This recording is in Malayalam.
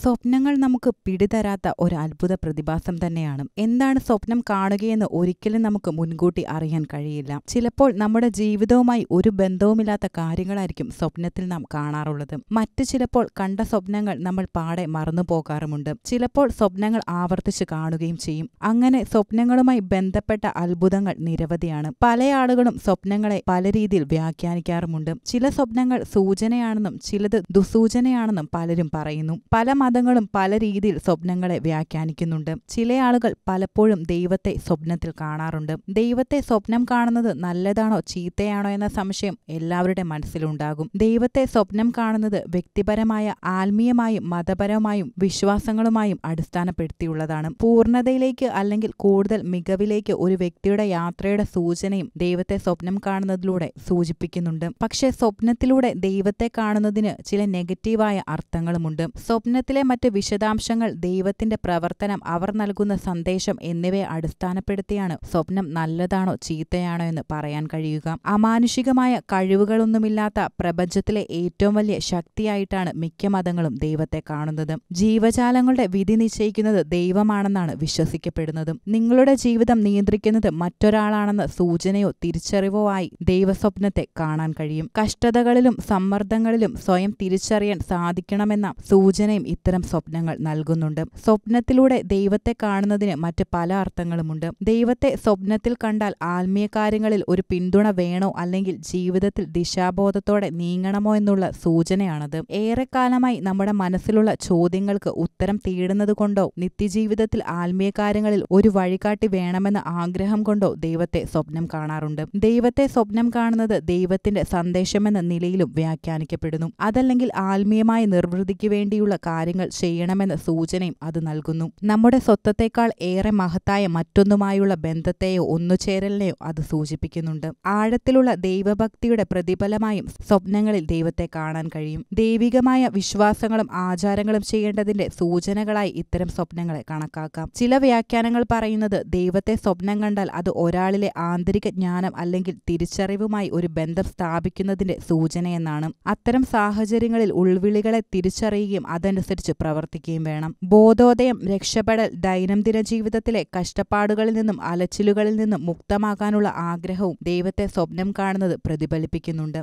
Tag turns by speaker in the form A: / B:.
A: സ്വപ്നങ്ങൾ നമുക്ക് പിടിതരാത്ത ഒരു അത്ഭുത പ്രതിഭാസം തന്നെയാണ് എന്താണ് സ്വപ്നം കാണുകയെന്ന് ഒരിക്കലും നമുക്ക് മുൻകൂട്ടി അറിയാൻ കഴിയില്ല ചിലപ്പോൾ നമ്മുടെ ജീവിതവുമായി ഒരു ബന്ധവുമില്ലാത്ത കാര്യങ്ങളായിരിക്കും സ്വപ്നത്തിൽ നാം കാണാറുള്ളത് മറ്റു ചിലപ്പോൾ കണ്ട സ്വപ്നങ്ങൾ നമ്മൾ പാടെ മറന്നു പോകാറുമുണ്ട് ചിലപ്പോൾ സ്വപ്നങ്ങൾ ആവർത്തിച്ച് കാണുകയും ചെയ്യും അങ്ങനെ സ്വപ്നങ്ങളുമായി ബന്ധപ്പെട്ട അത്ഭുതങ്ങൾ നിരവധിയാണ് പല ആളുകളും സ്വപ്നങ്ങളെ പല രീതിയിൽ വ്യാഖ്യാനിക്കാറുമുണ്ട് ചില സ്വപ്നങ്ങൾ സൂചനയാണെന്നും ചിലത് ദുസൂചനയാണെന്നും പലരും പറയുന്നു പല മതങ്ങളും പല രീതിയിൽ സ്വപ്നങ്ങളെ വ്യാഖ്യാനിക്കുന്നുണ്ട് ചില ആളുകൾ പലപ്പോഴും ദൈവത്തെ സ്വപ്നത്തിൽ കാണാറുണ്ട് ദൈവത്തെ സ്വപ്നം കാണുന്നത് നല്ലതാണോ ചീത്തയാണോ എന്ന സംശയം എല്ലാവരുടെ മനസ്സിലുണ്ടാകും ദൈവത്തെ സ്വപ്നം കാണുന്നത് വ്യക്തിപരമായ ആത്മീയമായും മതപരമായും വിശ്വാസങ്ങളുമായും അടിസ്ഥാനപ്പെടുത്തിയുള്ളതാണ് പൂർണ്ണതയിലേക്ക് അല്ലെങ്കിൽ കൂടുതൽ മികവിലേക്ക് ഒരു വ്യക്തിയുടെ യാത്രയുടെ സൂചനയും ദൈവത്തെ സ്വപ്നം കാണുന്നതിലൂടെ സൂചിപ്പിക്കുന്നുണ്ട് പക്ഷേ സ്വപ്നത്തിലൂടെ ദൈവത്തെ കാണുന്നതിന് ചില നെഗറ്റീവായ അർത്ഥങ്ങളുമുണ്ട് സ്വപ്നത്തിൽ വചനത്തിലെ മറ്റ് വിശദാംശങ്ങൾ ദൈവത്തിന്റെ പ്രവർത്തനം അവർ നൽകുന്ന സന്ദേശം എന്നിവയെ അടിസ്ഥാനപ്പെടുത്തിയാണ് സ്വപ്നം നല്ലതാണോ ചീത്തയാണോ എന്ന് പറയാൻ കഴിയുക അമാനുഷികമായ കഴിവുകളൊന്നുമില്ലാത്ത പ്രപഞ്ചത്തിലെ ഏറ്റവും വലിയ ശക്തിയായിട്ടാണ് മിക്ക മതങ്ങളും ദൈവത്തെ കാണുന്നത് ജീവജാലങ്ങളുടെ വിധി നിശ്ചയിക്കുന്നത് ദൈവമാണെന്നാണ് വിശ്വസിക്കപ്പെടുന്നതും നിങ്ങളുടെ ജീവിതം നിയന്ത്രിക്കുന്നത് മറ്റൊരാളാണെന്ന സൂചനയോ തിരിച്ചറിവോ ആയി ദൈവസ്വപ്നത്തെ കാണാൻ കഴിയും കഷ്ടതകളിലും സമ്മർദ്ദങ്ങളിലും സ്വയം തിരിച്ചറിയാൻ സാധിക്കണമെന്ന സൂചനയും ഇത്തരം സ്വപ്നങ്ങൾ നൽകുന്നുണ്ട് സ്വപ്നത്തിലൂടെ ദൈവത്തെ കാണുന്നതിന് മറ്റ് പല അർത്ഥങ്ങളുമുണ്ട് ദൈവത്തെ സ്വപ്നത്തിൽ കണ്ടാൽ ആത്മീയ കാര്യങ്ങളിൽ ഒരു പിന്തുണ വേണോ അല്ലെങ്കിൽ ജീവിതത്തിൽ ദിശാബോധത്തോടെ നീങ്ങണമോ എന്നുള്ള സൂചനയാണത് ഏറെക്കാലമായി നമ്മുടെ മനസ്സിലുള്ള ചോദ്യങ്ങൾക്ക് ഉത്തരം തേടുന്നത് കൊണ്ടോ നിത്യജീവിതത്തിൽ ആത്മീയ കാര്യങ്ങളിൽ ഒരു വഴികാട്ടി വേണമെന്ന ആഗ്രഹം കൊണ്ടോ ദൈവത്തെ സ്വപ്നം കാണാറുണ്ട് ദൈവത്തെ സ്വപ്നം കാണുന്നത് ദൈവത്തിന്റെ സന്ദേശമെന്ന നിലയിലും വ്യാഖ്യാനിക്കപ്പെടുന്നു അതല്ലെങ്കിൽ ആത്മീയമായ നിർവൃതിക്ക് വേണ്ടിയുള്ള കാര്യങ്ങൾ ചെയ്യണമെന്ന സൂചനയും അത് നൽകുന്നു നമ്മുടെ സ്വത്വത്തെക്കാൾ ഏറെ മഹത്തായ മറ്റൊന്നുമായുള്ള ബന്ധത്തെയോ ഒന്നുചേരലിനെയോ അത് സൂചിപ്പിക്കുന്നുണ്ട് ആഴത്തിലുള്ള ദൈവഭക്തിയുടെ പ്രതിഫലമായും സ്വപ്നങ്ങളിൽ ദൈവത്തെ കാണാൻ കഴിയും ദൈവികമായ വിശ്വാസങ്ങളും ആചാരങ്ങളും ചെയ്യേണ്ടതിന്റെ സൂചനകളായി ഇത്തരം സ്വപ്നങ്ങളെ കണക്കാക്കാം ചില വ്യാഖ്യാനങ്ങൾ പറയുന്നത് ദൈവത്തെ സ്വപ്നം കണ്ടാൽ അത് ഒരാളിലെ ആന്തരിക ജ്ഞാനം അല്ലെങ്കിൽ തിരിച്ചറിവുമായി ഒരു ബന്ധം സ്ഥാപിക്കുന്നതിന്റെ സൂചനയെന്നാണ് അത്തരം സാഹചര്യങ്ങളിൽ ഉൾവിളികളെ തിരിച്ചറിയുകയും അതിന്റെ അതിനനുസരിച്ച് പ്രവർത്തിക്കുകയും വേണം ബോധോദയം രക്ഷപ്പെടൽ ദൈനംദിന ജീവിതത്തിലെ കഷ്ടപ്പാടുകളിൽ നിന്നും അലച്ചിലുകളിൽ നിന്നും മുക്തമാകാനുള്ള ആഗ്രഹവും ദൈവത്തെ സ്വപ്നം കാണുന്നത് പ്രതിഫലിപ്പിക്കുന്നുണ്ട്